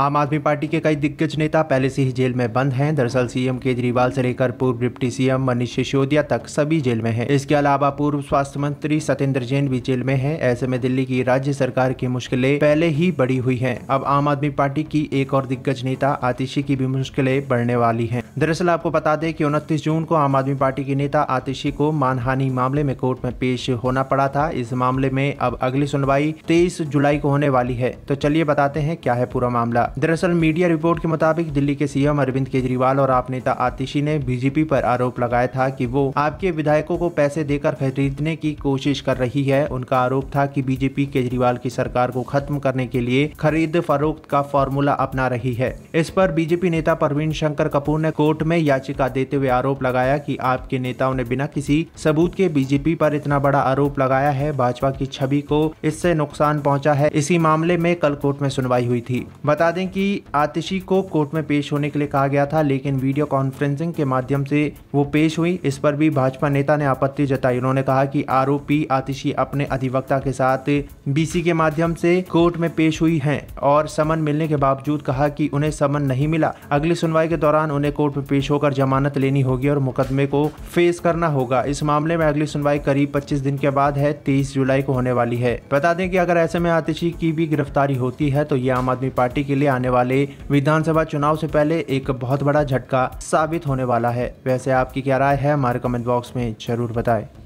आम आदमी पार्टी के कई दिग्गज नेता पहले से ही जेल में बंद हैं दरअसल सीएम केजरीवाल से लेकर पूर्व डिप्टी सीएम मनीष सिसोदिया तक सभी जेल में हैं इसके अलावा पूर्व स्वास्थ्य मंत्री सत्येंद्र जैन भी जेल में हैं ऐसे में दिल्ली की राज्य सरकार की मुश्किलें पहले ही बड़ी हुई हैं अब आम आदमी पार्टी की एक और दिग्गज नेता आतिशी की भी मुश्किलें बढ़ने वाली है दरअसल आपको बता दें की उनतीस जून को आम आदमी पार्टी के नेता आतिशी को मानहानि मामले में कोर्ट में पेश होना पड़ा था इस मामले में अब अगली सुनवाई तेईस जुलाई को होने वाली है तो चलिए बताते हैं क्या है पूरा मामला दरअसल मीडिया रिपोर्ट के मुताबिक दिल्ली के सीएम अरविंद केजरीवाल और आप नेता आतिशी ने बीजेपी पर आरोप लगाया था कि वो आपके विधायकों को पैसे देकर खरीदने की कोशिश कर रही है उनका आरोप था कि बीजेपी केजरीवाल की सरकार को खत्म करने के लिए खरीद फरोख्त का फॉर्मूला अपना रही है इस पर बीजेपी नेता परवीन शंकर कपूर ने कोर्ट में याचिका देते हुए आरोप लगाया की आपके नेताओं ने बिना किसी सबूत के बीजेपी पर इतना बड़ा आरोप लगाया है भाजपा की छवि को इससे नुकसान पहुंचा है इसी मामले में कल कोर्ट में सुनवाई हुई थी बता दें दें कि आतिशी को कोर्ट में पेश होने के लिए कहा गया था लेकिन वीडियो कॉन्फ्रेंसिंग के माध्यम से वो पेश हुई इस पर भी भाजपा नेता ने आपत्ति जताई उन्होंने कहा कि आरोपी आतिशी अपने अधिवक्ता के साथ बीसी के माध्यम से कोर्ट में पेश हुई हैं और समन मिलने के बावजूद कहा कि उन्हें समन नहीं मिला अगली सुनवाई के दौरान उन्हें कोर्ट में पेश होकर जमानत लेनी होगी और मुकदमे को फेस करना होगा इस मामले में अगली सुनवाई करीब पच्चीस दिन के बाद है तेईस जुलाई को होने वाली है बता दें कि अगर ऐसे में आतिशी की भी गिरफ्तारी होती है तो ये आम आदमी पार्टी के लिए आने वाले विधानसभा चुनाव से पहले एक बहुत बड़ा झटका साबित होने वाला है वैसे आपकी क्या राय है हमारे कमेंट बॉक्स में जरूर बताएं